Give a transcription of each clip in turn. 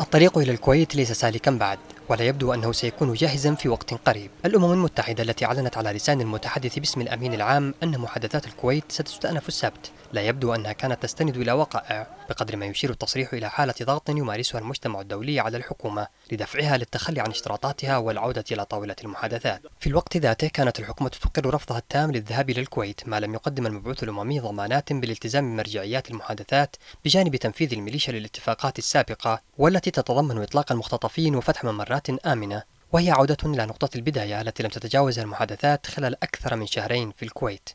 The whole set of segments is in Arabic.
الطريق إلى الكويت ليس سالكا بعد ولا يبدو أنه سيكون جاهزا في وقت قريب الأمم المتحدة التي أعلنت على لسان المتحدث باسم الأمين العام أن محادثات الكويت ستستأنف السبت لا يبدو أنها كانت تستند إلى وقائع بقدر ما يشير التصريح إلى حالة ضغط يمارسها المجتمع الدولي على الحكومة لدفعها للتخلي عن اشتراطاتها والعودة إلى طاولة المحادثات في الوقت ذاته كانت الحكومة تقر رفضها التام للذهاب إلى الكويت ما لم يقدم المبعوث الأممي ضمانات بالالتزام بمرجعيات المحادثات بجانب تنفيذ الميليشيا للاتفاقات السابقة والتي تتضمن إطلاق المختطفين وفتح ممرات آمنة وهي عودة إلى نقطة البداية التي لم تتجاوزها المحادثات خلال أكثر من شهرين في الكويت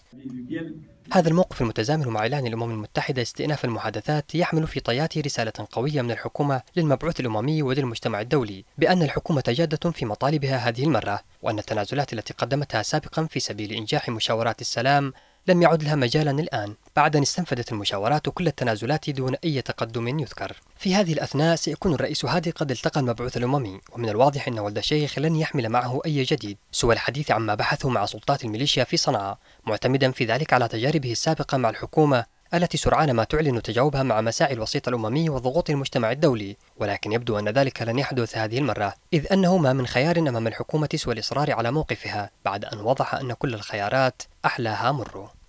هذا الموقف المتزامن مع إعلان الأمم المتحدة استئناف المحادثات يحمل في طياته رسالة قوية من الحكومة للمبعوث الأممي وللمجتمع الدولي بأن الحكومة جادة في مطالبها هذه المرة وأن التنازلات التي قدمتها سابقا في سبيل إنجاح مشاورات السلام لم يعد لها مجالا الآن بعد أن استنفدت المشاورات كل التنازلات دون أي تقدم يذكر في هذه الأثناء سيكون الرئيس هادي قد التقى المبعوث الأممي ومن الواضح أن ولد الشيخ لن يحمل معه أي جديد سوى الحديث عما بحثه مع سلطات الميليشيا في صنعاء معتمدا في ذلك على تجاربه السابقة مع الحكومة التي سرعان ما تعلن تجاوبها مع مساعي الوسيط الأممي وضغوط المجتمع الدولي ولكن يبدو أن ذلك لن يحدث هذه المرة إذ أنه ما من خيار أمام الحكومة سوى الإصرار على موقفها بعد أن وضح أن كل الخيارات أحلاها مره